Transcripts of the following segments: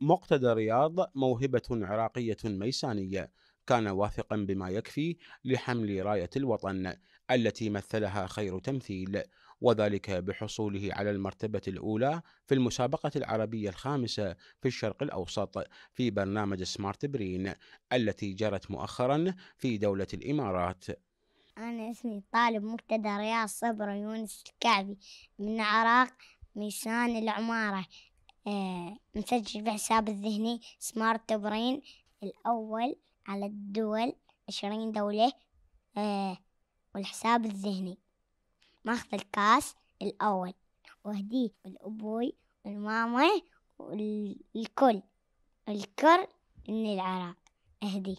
مقتدى رياض موهبة عراقية ميسانية كان واثقا بما يكفي لحمل راية الوطن التي مثلها خير تمثيل وذلك بحصوله على المرتبة الأولى في المسابقة العربية الخامسة في الشرق الأوسط في برنامج سمارت برين التي جرت مؤخرا في دولة الإمارات أنا اسمي طالب مقتدى رياض صبر يونس الكعبي من عراق ميسان العمارة مسجل آه، بحساب الذهني سمارت برين الأول على الدول عشرين دولة آه، والحساب الذهني ماخذ الكاس الأول وهديه الأبوي والماما والكل الكل من العراق أهدي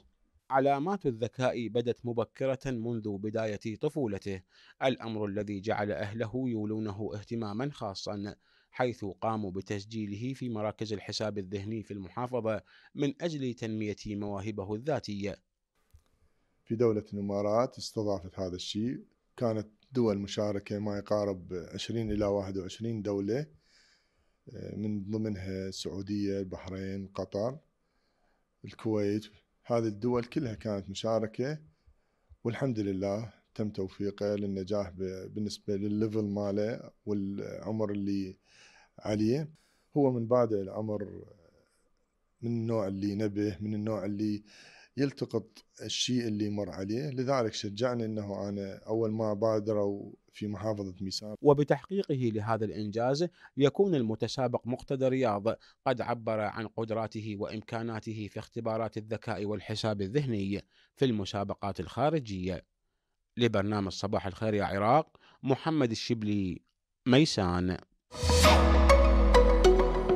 علامات الذكاء بدت مبكرة منذ بداية طفولته، الأمر الذي جعل أهله يولونه اهتماما خاصا، حيث قاموا بتسجيله في مراكز الحساب الذهني في المحافظة من أجل تنمية مواهبه الذاتية في دولة الإمارات استضافت هذا الشيء كانت دول مشاركة ما يقارب 20 إلى 21 دولة آه، من ضمنها السعودية البحرين قطر الكويت هذه الدول كلها كانت مشاركة والحمد لله تم توفيقه للنجاح بالنسبه للليفل ماله والعمر اللي عليه هو من بعد العمر من النوع اللي نبه من النوع اللي يلتقط الشيء اللي مر عليه لذلك شجعني أنه أنا أول ما بادروا في محافظة ميسان وبتحقيقه لهذا الإنجاز يكون المتسابق مقتدى رياض قد عبر عن قدراته وإمكاناته في اختبارات الذكاء والحساب الذهني في المسابقات الخارجية لبرنامج صباح الخير يا عراق محمد الشبلي ميسان